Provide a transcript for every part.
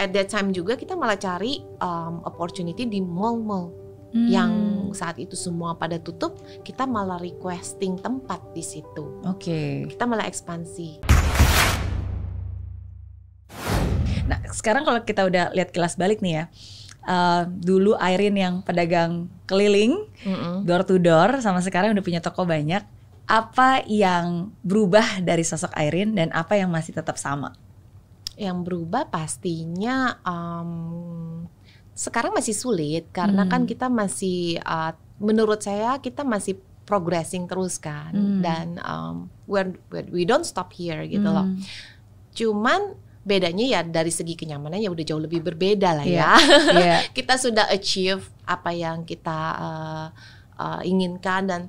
At that time juga kita malah cari um, opportunity di mall-mall hmm. yang saat itu semua pada tutup, kita malah requesting tempat di situ. Oke. Okay. Kita malah ekspansi. Nah, sekarang kalau kita udah lihat kelas balik nih ya. Uh, dulu Airin yang pedagang keliling, mm -hmm. door to door, sama sekarang udah punya toko banyak. Apa yang berubah dari sosok Airin dan apa yang masih tetap sama? Yang berubah pastinya um, sekarang masih sulit karena hmm. kan kita masih uh, menurut saya kita masih progressing terus kan hmm. dan um, we're, we don't stop here gitu hmm. loh. Cuman bedanya ya dari segi kenyamanan ya udah jauh lebih berbeda lah yeah. ya. Yeah. kita sudah achieve apa yang kita uh, uh, inginkan dan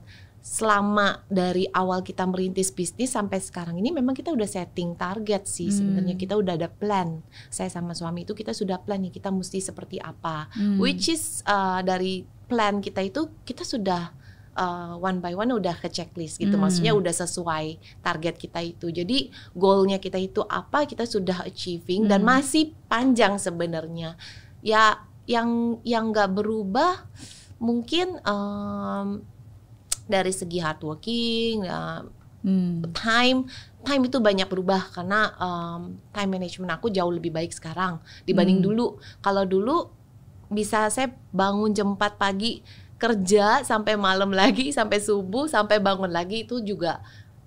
selama dari awal kita merintis bisnis sampai sekarang ini memang kita udah setting target sih hmm. sebenarnya kita udah ada plan saya sama suami itu kita sudah plan ya kita mesti seperti apa hmm. which is uh, dari plan kita itu kita sudah uh, one by one udah ke checklist gitu hmm. maksudnya udah sesuai target kita itu jadi goalnya kita itu apa kita sudah achieving hmm. dan masih panjang sebenarnya ya yang yang nggak berubah mungkin um, dari segi hardworking, uh, hmm. time, time itu banyak berubah karena um, time management aku jauh lebih baik sekarang dibanding hmm. dulu. Kalau dulu bisa saya bangun jam 4 pagi kerja sampai malam lagi sampai subuh sampai bangun lagi itu juga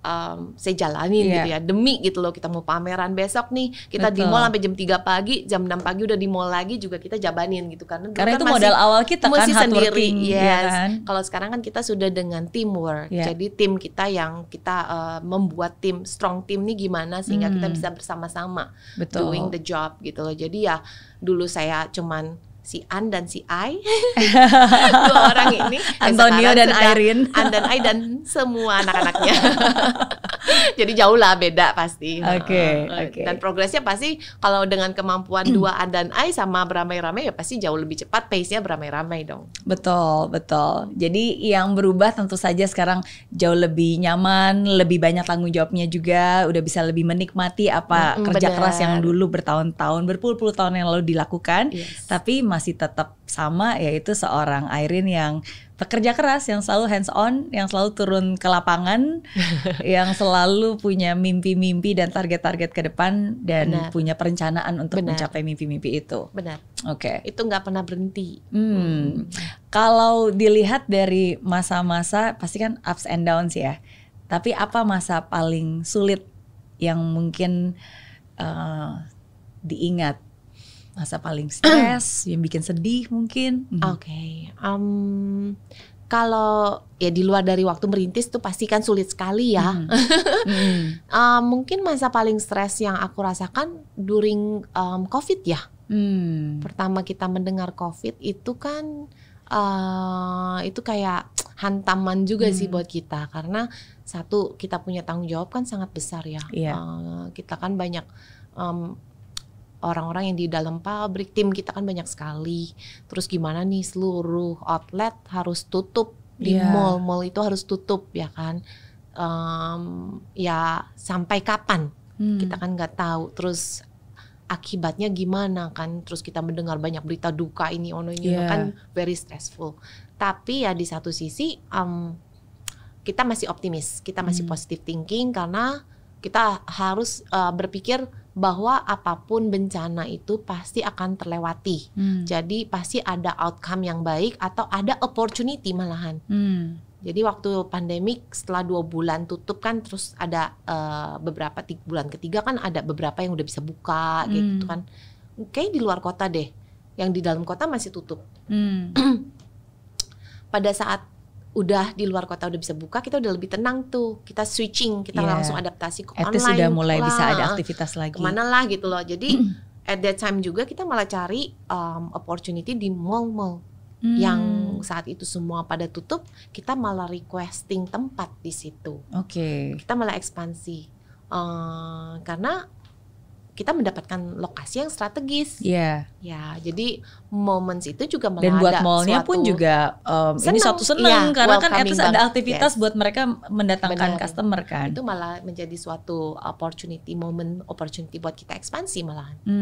um, saya jalanin yeah. gitu iya. ya demi gitu loh kita mau pameran besok nih kita di mall sampai jam 3 pagi jam 6 pagi udah di mall lagi juga kita jabanin gitu karena karena kan itu modal awal kita kan sendiri iya yes ya kan? kalau sekarang kan kita sudah dengan teamwork yeah. jadi tim kita yang kita uh, membuat tim strong tim nih gimana sehingga hmm. kita bisa bersama-sama doing the job gitu loh jadi ya dulu saya cuman si An dan si I dua orang ini Antonio dan Irene An dan I dan semua anak-anaknya Jadi jauh lah beda pasti. Oke. Okay, okay. Dan progresnya pasti kalau dengan kemampuan dua A dan I sama beramai-ramai ya pasti jauh lebih cepat pace-nya beramai-ramai dong. Betul, betul. Jadi yang berubah tentu saja sekarang jauh lebih nyaman, lebih banyak tanggung jawabnya juga, udah bisa lebih menikmati apa hmm, kerja bener. keras yang dulu bertahun-tahun, berpuluh-puluh tahun yang lalu dilakukan, yes. tapi masih tetap sama yaitu seorang Airin yang pekerja keras, yang selalu hands on, yang selalu turun ke lapangan, yang selalu punya mimpi-mimpi dan target-target ke depan dan Benar. punya perencanaan untuk Benar. mencapai mimpi-mimpi itu. Benar. Oke. Okay. Itu nggak pernah berhenti. Hmm. hmm. Kalau dilihat dari masa-masa pasti kan ups and downs ya. Tapi apa masa paling sulit yang mungkin uh, diingat masa paling stres yang bikin sedih mungkin mm -hmm. oke okay. um, kalau ya di luar dari waktu merintis tuh pasti kan sulit sekali ya mm -hmm. um, mungkin masa paling stres yang aku rasakan during um, covid ya mm. pertama kita mendengar covid itu kan uh, itu kayak hantaman juga mm. sih hmm. buat kita karena satu kita punya tanggung jawab kan sangat besar ya yeah. Iya. uh, kita kan banyak um, orang-orang yang di dalam pabrik, tim kita kan banyak sekali. Terus gimana nih seluruh outlet harus tutup di yeah. mall, mall itu harus tutup ya kan? Um, ya sampai kapan? Hmm. Kita kan nggak tahu. Terus akibatnya gimana kan? Terus kita mendengar banyak berita duka ini ono ini yeah. kan very stressful. Tapi ya di satu sisi um, kita masih optimis, kita masih hmm. positive thinking karena kita harus uh, berpikir bahwa apapun bencana itu pasti akan terlewati. Hmm. Jadi pasti ada outcome yang baik atau ada opportunity malahan. Hmm. Jadi waktu pandemik setelah dua bulan tutup kan terus ada uh, beberapa tiga, bulan ketiga kan ada beberapa yang udah bisa buka hmm. gitu kan. Oke di luar kota deh, yang di dalam kota masih tutup. Hmm. Pada saat udah di luar kota udah bisa buka kita udah lebih tenang tuh kita switching kita yeah. langsung adaptasi ke online sudah mulai lah, bisa ada aktivitas lagi kemana lah gitu loh jadi at that time juga kita malah cari um, opportunity di mall-mall hmm. yang saat itu semua pada tutup kita malah requesting tempat di situ oke okay. kita malah ekspansi uh, karena kita mendapatkan lokasi yang strategis. Iya. Yeah. Ya, jadi moments itu juga malah Dan buat mallnya pun juga um, seneng. ini suatu senang ya, karena kan itu ada aktivitas yes. buat mereka mendatangkan Benar. customer kan. Itu malah menjadi suatu opportunity moment opportunity buat kita ekspansi malahan. Hmm.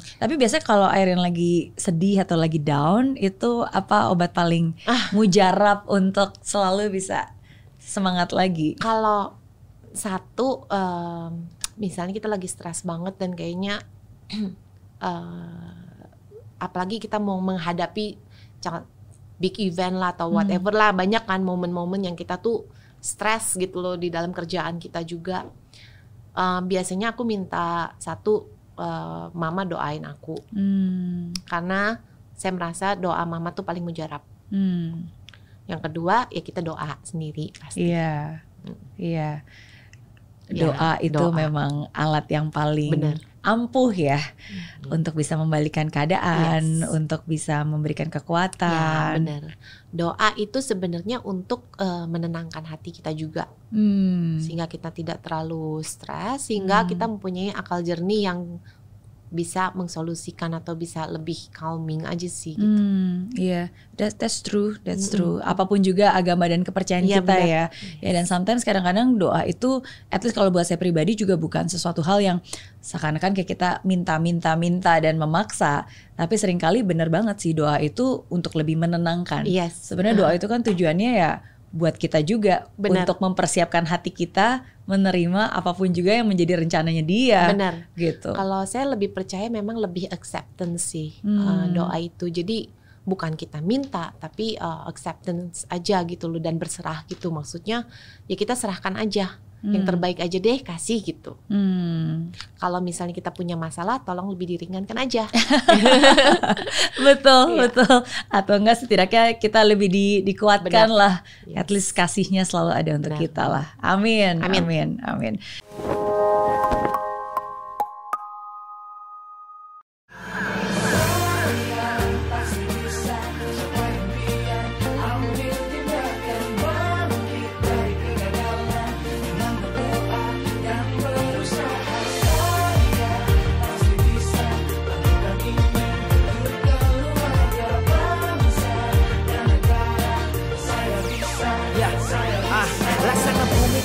hmm. Tapi biasanya kalau Airin lagi sedih atau lagi down itu apa obat paling ah. mujarab untuk selalu bisa semangat lagi? Kalau satu um, misalnya kita lagi stres banget dan kayaknya uh, apalagi kita mau menghadapi big event lah atau hmm. whatever hmm. lah banyak kan momen-momen yang kita tuh stres gitu loh di dalam kerjaan kita juga uh, biasanya aku minta satu uh, mama doain aku hmm. karena saya merasa doa mama tuh paling mujarab hmm. yang kedua ya kita doa sendiri pasti iya yeah. Hmm. iya hmm. yeah. Iya, doa itu doa. memang alat yang paling Bener. ampuh ya hmm. untuk bisa membalikan keadaan, yes. untuk bisa memberikan kekuatan. Ya, benar. Doa itu sebenarnya untuk uh, menenangkan hati kita juga. Hmm. Sehingga kita tidak terlalu stres, sehingga hmm. kita mempunyai akal jernih yang bisa mengsolusikan atau bisa lebih calming aja sih gitu. Hmm, iya, yeah. that, that's true, that's mm -hmm. true. Apapun juga agama dan kepercayaan yeah, kita benar. ya. Ya dan sometimes kadang-kadang doa itu at least kalau buat saya pribadi juga bukan sesuatu hal yang seakan-akan kayak kita minta-minta-minta dan memaksa, tapi seringkali benar banget sih doa itu untuk lebih menenangkan. Yes. Sebenarnya doa itu kan tujuannya ya buat kita juga Benar. untuk mempersiapkan hati kita menerima apapun juga yang menjadi rencananya dia. Benar. Gitu. Kalau saya lebih percaya memang lebih acceptance sih hmm. uh, doa itu. Jadi bukan kita minta tapi uh, acceptance aja gitu loh dan berserah gitu maksudnya ya kita serahkan aja hmm. yang terbaik aja deh kasih gitu. Hmm. Kalau misalnya kita punya masalah, tolong lebih diringankan aja. betul iya. betul. Atau enggak setidaknya kita lebih di, dikuatkan Benar. lah. Yes. At least kasihnya selalu ada untuk Benar. kita lah. Amin amin amin. amin.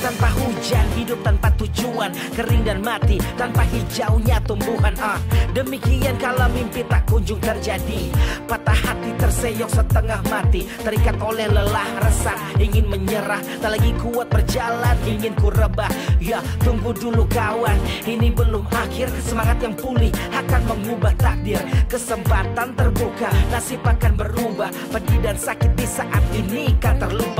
tanpa hujan Hidup tanpa tujuan Kering dan mati tanpa hijaunya tumbuhan ah Demikian kalau mimpi tak kunjung terjadi Patah hati terseyok setengah mati Terikat oleh lelah resah Ingin menyerah Tak lagi kuat berjalan Ingin ku rebah Ya tunggu dulu kawan Ini belum akhir Semangat yang pulih akan mengubah takdir Kesempatan terbuka Nasib akan berubah Pedih dan sakit di saat ini kan terluka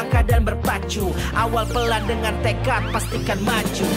melangkah dan berpacu Awal pelan dengan tekad pastikan maju